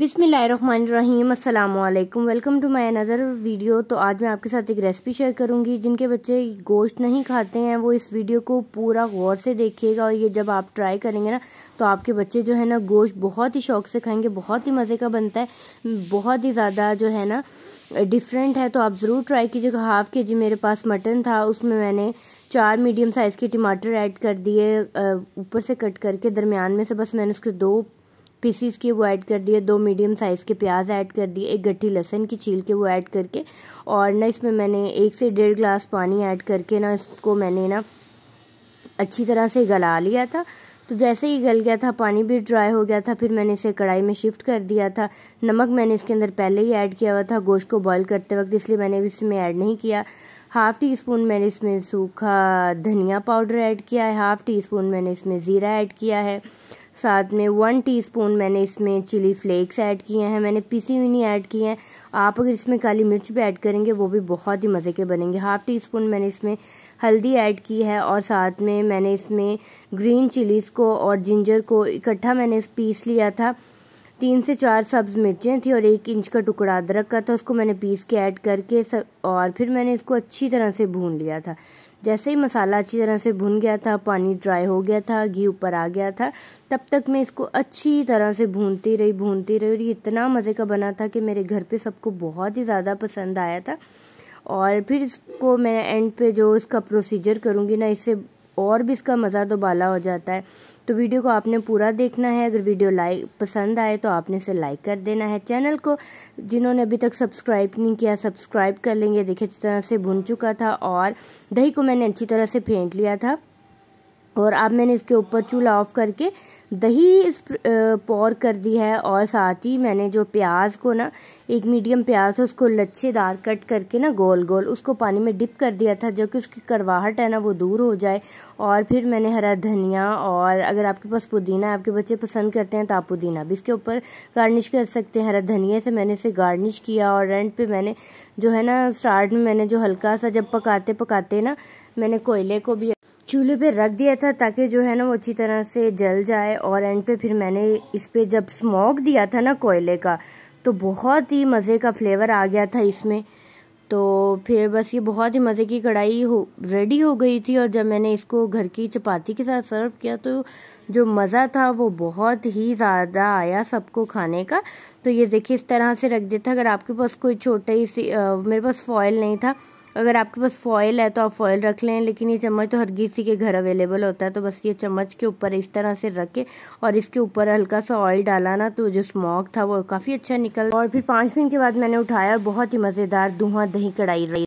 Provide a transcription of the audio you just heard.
बिसमीम अल्लाम welcome to my another video तो आज मैं आपके साथ एक रेसिपी शेयर करूंगी जिनके बच्चे गोश्त नहीं खाते हैं वो इस वीडियो को पूरा गौर से देखिएगा और ये जब आप ट्राई करेंगे ना तो आपके बच्चे जो है ना गोश्त बहुत ही शौक से खाएंगे बहुत ही मज़े का बनता है बहुत ही ज़्यादा जो है ना डिफरेंट है तो आप ज़रूर ट्राई कीजिएगा हाफ़ के जी मेरे पास मटन था उसमें मैंने चार मीडियम साइज़ के टमाटर ऐड कर दिए ऊपर से कट करके दरमियान में से बस मैंने उसके दो पीसीस के वो ऐड कर दिए दो मीडियम साइज़ के प्याज ऐड कर दिए एक गट्ठी लहसन की छील के वो ऐड करके और ना इसमें मैंने एक से डेढ़ ग्लास पानी ऐड करके ना इसको मैंने ना अच्छी तरह से गला लिया था तो जैसे ही गल गया था पानी भी ड्राई हो गया था फिर मैंने इसे कढ़ाई में शिफ्ट कर दिया था नमक मैंने इसके अंदर पहले ही ऐड किया हुआ था गोश्त को बॉईल करते वक्त इसलिए मैंने इसमें ऐड नहीं किया हाफ़ टी स्पून मैंने इसमें सूखा धनिया पाउडर ऐड किया है हाफ़ टी स्पून मैंने इसमें ज़ीरा ऐड किया है साथ में वन टीस्पून मैंने इसमें चिली फ्लेक्स ऐड किए हैं मैंने पिसी हुई नहीं ऐड किए हैं आप अगर इसमें काली मिर्च भी ऐड करेंगे वो भी बहुत ही मज़े के बनेंगे हाफ़ टी स्पून मैंने इसमें हल्दी ऐड की है और साथ में मैंने इसमें ग्रीन चिलीज़ को और जिंजर को इकट्ठा मैंने पीस लिया था तीन से चार सब्ज मिर्चें थी और एक इंच का टुकड़ा अदरक का था उसको मैंने पीस के ऐड करके सब और फिर मैंने इसको अच्छी तरह से भून लिया था जैसे ही मसाला अच्छी तरह से भून गया था पानी ड्राई हो गया था घी ऊपर आ गया था तब तक मैं इसको अच्छी तरह से भूनती रही भूनती रही और ये इतना मज़े का बना था कि मेरे घर पर सबको बहुत ही ज़्यादा पसंद आया था और फिर इसको मैं एंड पे जो इसका प्रोसीजर करूँगी ना इससे और भी इसका मज़ा दोबाला हो जाता है तो वीडियो को आपने पूरा देखना है अगर वीडियो लाइक पसंद आए तो आपने इसे लाइक कर देना है चैनल को जिन्होंने अभी तक सब्सक्राइब नहीं किया सब्सक्राइब कर लेंगे देखिए अच्छी तरह से भुन चुका था और दही को मैंने अच्छी तरह से फेंट लिया था और अब मैंने इसके ऊपर चूल्हा ऑफ़ करके दही इस पोर कर दी है और साथ ही मैंने जो प्याज को ना एक मीडियम प्याज है उसको लच्छेदार कट करके ना गोल गोल उसको पानी में डिप कर दिया था जो कि उसकी करवाहट है ना वो दूर हो जाए और फिर मैंने हरा धनिया और अगर आपके पास पुदीना है आपके बच्चे पसंद करते हैं तो आप पुदीना भी इसके ऊपर गार्निश कर सकते हैं हरा धनिया से मैंने इसे गार्निश किया और रेंट पर मैंने जो है ना स्टार्ट में मैंने जो हल्का सा जब पकाते पकाते ना मैंने कोयले को भी चूल्हे पे रख दिया था ताकि जो है ना वो अच्छी तरह से जल जाए और एंड पे फिर मैंने इस पर जब स्मोक दिया था ना कोयले का तो बहुत ही मज़े का फ्लेवर आ गया था इसमें तो फिर बस ये बहुत ही मज़े की कढ़ाई हो रेडी हो गई थी और जब मैंने इसको घर की चपाती के साथ सर्व किया तो जो मज़ा था वो बहुत ही ज़्यादा आया सबको खाने का तो ये देखिए इस तरह से रख दिया था अगर आपके पास कोई छोटा ही सी आ, मेरे पास फॉयल नहीं था अगर आपके पास फॉयल है तो आप फॉयल रख लें लेकिन ये चम्मच तो हर किसी के घर अवेलेबल होता है तो बस ये चम्मच के ऊपर इस तरह से रखें और इसके ऊपर हल्का सा ऑयल डाला ना तो जो स्मॉक था वो काफ़ी अच्छा निकल और फिर पाँच मिनट के बाद मैंने उठाया और बहुत ही मज़ेदार धुआं दही कढ़ाई रही